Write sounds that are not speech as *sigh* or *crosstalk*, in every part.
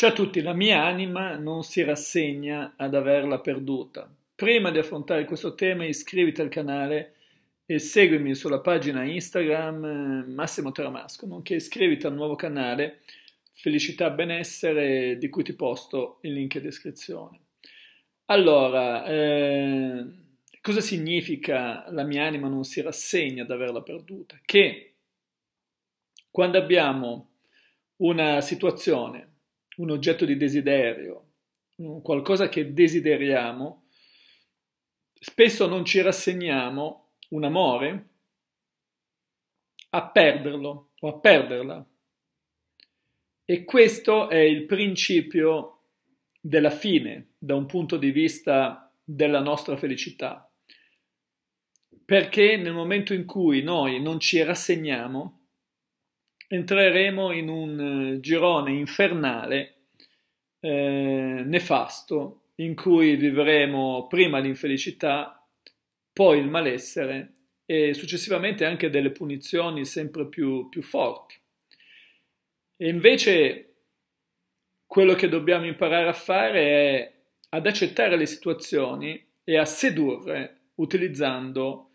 Ciao a tutti, la mia anima non si rassegna ad averla perduta. Prima di affrontare questo tema iscriviti al canale e seguimi sulla pagina Instagram eh, Massimo Tramasco, nonché iscriviti al nuovo canale Felicità Benessere di cui ti posto il link in descrizione. Allora, eh, cosa significa la mia anima non si rassegna ad averla perduta? Che quando abbiamo una situazione un oggetto di desiderio, qualcosa che desideriamo, spesso non ci rassegniamo un amore a perderlo o a perderla. E questo è il principio della fine da un punto di vista della nostra felicità. Perché nel momento in cui noi non ci rassegniamo, entreremo in un eh, girone infernale eh, nefasto in cui vivremo prima l'infelicità, poi il malessere e successivamente anche delle punizioni sempre più, più forti. E invece quello che dobbiamo imparare a fare è ad accettare le situazioni e a sedurre utilizzando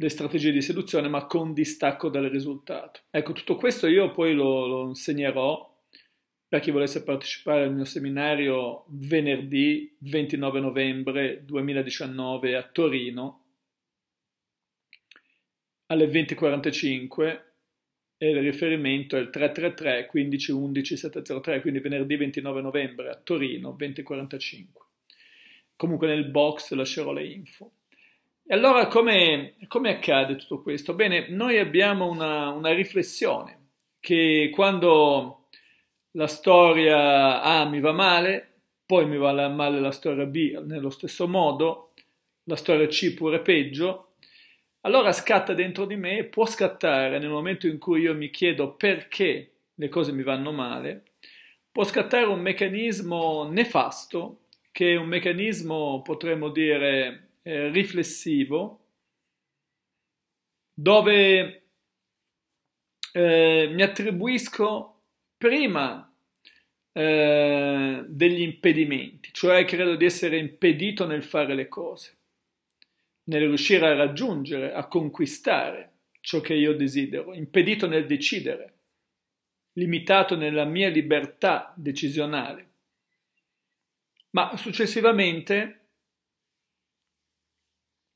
le strategie di seduzione, ma con distacco dal risultato. Ecco, tutto questo io poi lo, lo insegnerò per chi volesse partecipare al mio seminario venerdì 29 novembre 2019 a Torino alle 20.45 e il riferimento è il 333 15 11 703, quindi venerdì 29 novembre a Torino 20.45. Comunque nel box lascerò le info. E allora come, come accade tutto questo? Bene, noi abbiamo una, una riflessione che quando la storia A mi va male, poi mi va male la storia B nello stesso modo, la storia C pure peggio, allora scatta dentro di me, può scattare nel momento in cui io mi chiedo perché le cose mi vanno male, può scattare un meccanismo nefasto, che è un meccanismo, potremmo dire, eh, riflessivo dove eh, mi attribuisco prima eh, degli impedimenti, cioè credo di essere impedito nel fare le cose, nel riuscire a raggiungere, a conquistare ciò che io desidero, impedito nel decidere, limitato nella mia libertà decisionale. Ma successivamente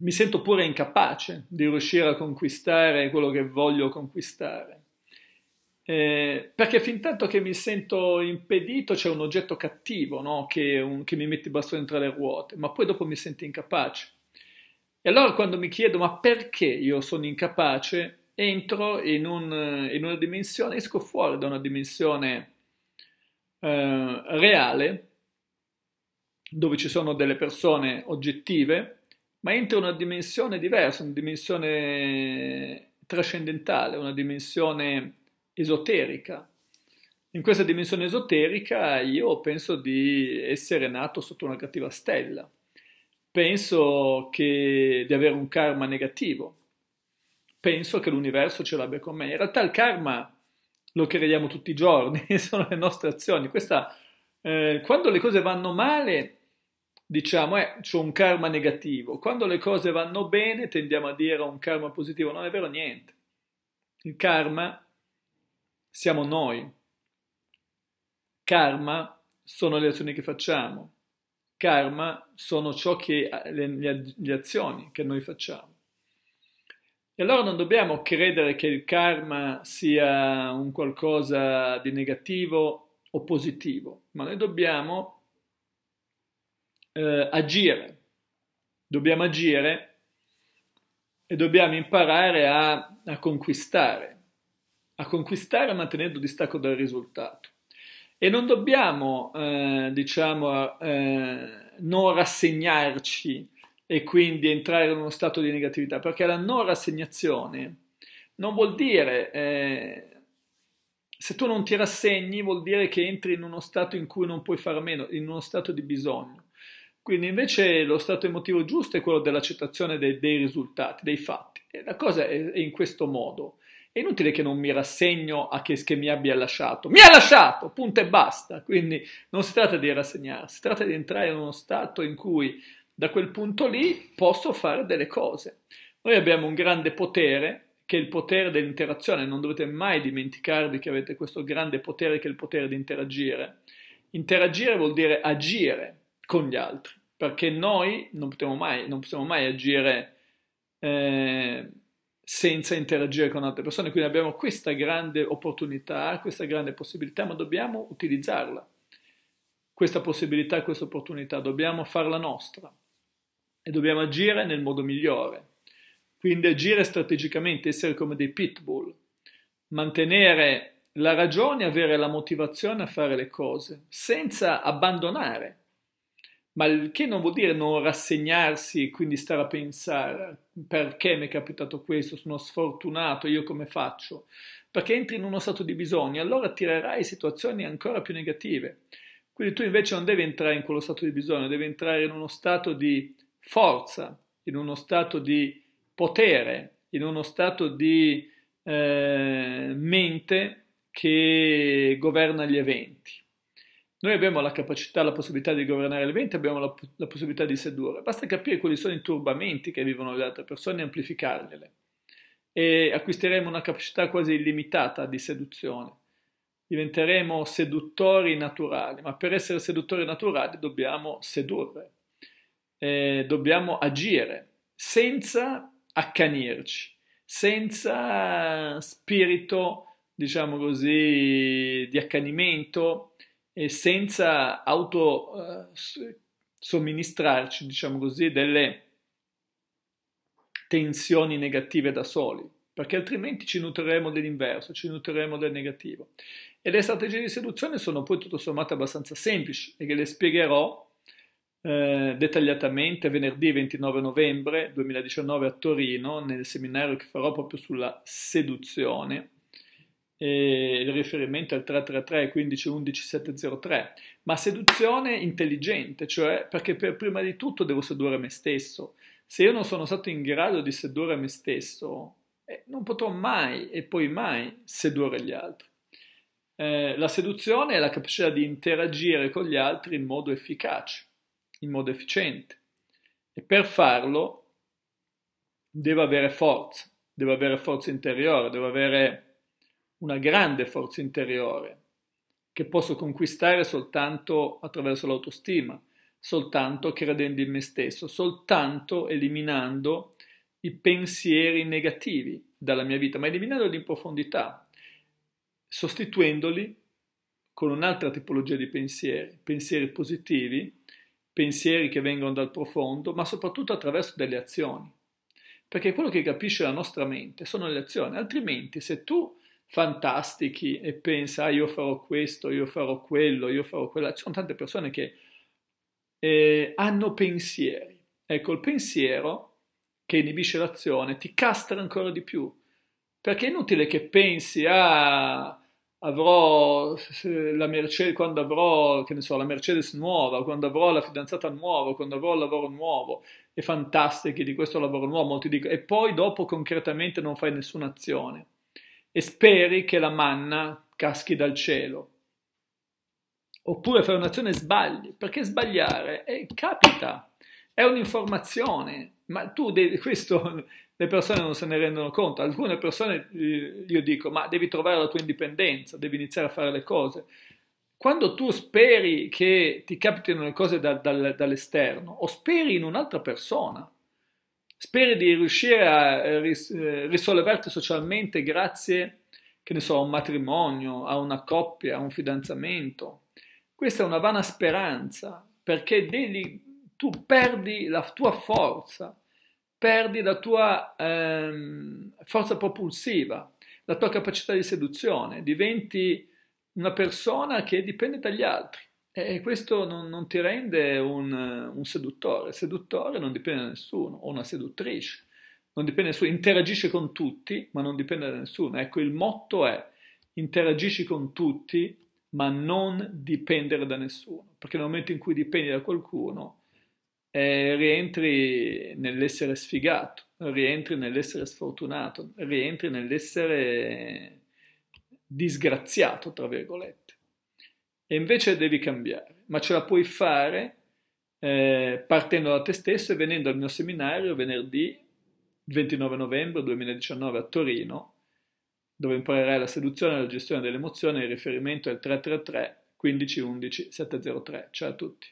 mi sento pure incapace di riuscire a conquistare quello che voglio conquistare. Eh, perché fin tanto che mi sento impedito c'è un oggetto cattivo no? che, un, che, mi mette i bastoni tra le ruote, ma poi dopo mi sento incapace. E allora quando mi chiedo ma perché io sono incapace, entro in, un, in una dimensione, esco fuori da una dimensione eh, reale, dove ci sono delle persone oggettive, ma entra una dimensione diversa, una dimensione trascendentale, una dimensione esoterica. In questa dimensione esoterica io penso di essere nato sotto una cattiva stella, penso che, di avere un karma negativo, penso che l'universo ce l'abbia con me. In realtà il karma lo creiamo tutti i giorni, *laughs* sono le nostre azioni. Questa, eh, quando le cose vanno male, diciamo, eh, c'è un karma negativo. Quando le cose vanno bene tendiamo a dire un karma positivo, non è vero niente. Il karma siamo noi. Karma sono le azioni che facciamo. Karma sono ciò che eh, le, le, le azioni che noi facciamo. E allora non dobbiamo credere che il karma sia un qualcosa di negativo o positivo, ma noi dobbiamo eh, agire, dobbiamo agire e dobbiamo imparare a, a conquistare, a conquistare mantenendo distacco dal risultato. E non dobbiamo, eh, diciamo, eh, non rassegnarci e quindi entrare in uno stato di negatività, perché la non rassegnazione non vuol dire, eh, se tu non ti rassegni, vuol dire che entri in uno stato in cui non puoi fare meno, in uno stato di bisogno. Quindi invece lo stato emotivo giusto è quello dell'accettazione dei, dei risultati, dei fatti. E la cosa è, è, in questo modo. È inutile che non mi rassegno a che, che mi abbia lasciato. Mi ha lasciato, punto e basta. Quindi non si tratta di rassegnarsi, si tratta di entrare in uno stato in cui da quel punto lì posso fare delle cose. Noi abbiamo un grande potere che è il potere dell'interazione, non dovete mai dimenticarvi che avete questo grande potere che è il potere di interagire. Interagire vuol dire agire, con gli altri, perché noi non possiamo mai, non possiamo mai agire eh, senza interagire con altre persone, quindi abbiamo questa grande opportunità, questa grande possibilità, ma dobbiamo utilizzarla. Questa possibilità, questa opportunità, dobbiamo farla nostra e dobbiamo agire nel modo migliore. Quindi agire strategicamente, essere come dei pitbull, mantenere la ragione, avere la motivazione a fare le cose, senza abbandonare ma il che non vuol dire non rassegnarsi e quindi stare a pensare perché mi è capitato questo, sono sfortunato, io come faccio? Perché entri in uno stato di bisogno, allora attirerai situazioni ancora più negative. Quindi tu invece non devi entrare in quello stato di bisogno, devi entrare in uno stato di forza, in uno stato di potere, in uno stato di eh, mente che governa gli eventi. Noi abbiamo la capacità, la possibilità di governare le l'evento, abbiamo la, la possibilità di sedurre, basta capire quali sono i turbamenti che vivono le altre persone e amplificarle. E acquisteremo una capacità quasi illimitata di seduzione. Diventeremo seduttori naturali, ma per essere seduttori naturali dobbiamo sedurre, eh, dobbiamo agire senza accanirci, senza spirito, diciamo così, di accanimento e senza auto eh, somministrarci, diciamo così, delle tensioni negative da soli, perché altrimenti ci nutriremo dell'inverso, ci nutriremo del negativo. E le strategie di seduzione sono poi tutto sommato abbastanza semplici e che le spiegherò eh, dettagliatamente venerdì 29 novembre 2019 a Torino nel seminario che farò proprio sulla seduzione eh, il riferimento al 333 15 11 703, ma seduzione intelligente, cioè perché per prima di tutto devo sedurre me stesso. Se io non sono stato in grado di sedurre me stesso, eh, non potrò mai e poi mai sedurre gli altri. Eh, la seduzione è la capacità di interagire con gli altri in modo efficace, in modo efficiente. E per farlo devo avere forza, devo avere forza interiore, devo avere una grande forza interiore che posso conquistare soltanto attraverso l'autostima, soltanto credendo in me stesso, soltanto eliminando i pensieri negativi dalla mia vita, ma eliminandoli in profondità, sostituendoli con un'altra tipologia di pensieri, pensieri positivi, pensieri che vengono dal profondo, ma soprattutto attraverso delle azioni. Perché quello che capisce la nostra mente sono le azioni, altrimenti se tu fantastichi e pensa ah, io farò questo, io farò quello, io farò quella. Ci sono tante persone che eh, hanno pensieri. Ecco, il pensiero che inibisce l'azione ti castra ancora di più, perché è inutile che pensi ah, avrò la Mercedes, quando avrò, che ne so, la Mercedes nuova, quando avrò la fidanzata nuova, quando avrò il lavoro nuovo, e fantastiche di questo lavoro nuovo, ti dico, e poi dopo concretamente non fai nessuna azione e speri che la manna caschi dal cielo. Oppure fai un'azione sbagli, perché sbagliare? Eh, capita, è un'informazione, ma tu devi, questo *laughs* le persone non se ne rendono conto. Alcune persone eh, io dico, ma devi trovare la tua indipendenza, devi iniziare a fare le cose. Quando tu speri che ti capitino le cose da, da, dall'esterno o speri in un'altra persona, Speri di riuscire a eh, ris- eh, risollevarti socialmente grazie, che ne so, a un matrimonio, a una coppia, a un fidanzamento. Questa è una vana speranza, perché devi, tu perdi la tua forza, perdi la tua ehm, forza propulsiva, la tua capacità di seduzione, diventi una persona che dipende dagli altri. E questo non, non ti rende un, un, seduttore. Il seduttore non dipende da nessuno, o una seduttrice. Non dipende da nessuno, interagisce con tutti, ma non dipende da nessuno. Ecco, il motto è interagisci con tutti, ma non dipendere da nessuno. Perché nel momento in cui dipendi da qualcuno, eh, rientri nell'essere sfigato, rientri nell'essere sfortunato, rientri nell'essere disgraziato, tra virgolette. E invece devi cambiare, ma ce la puoi fare eh, partendo da te stesso e venendo al mio seminario venerdì 29 novembre 2019 a Torino, dove imparerai la seduzione e la gestione delle emozioni. Il riferimento è il 333 1511 703. Ciao a tutti.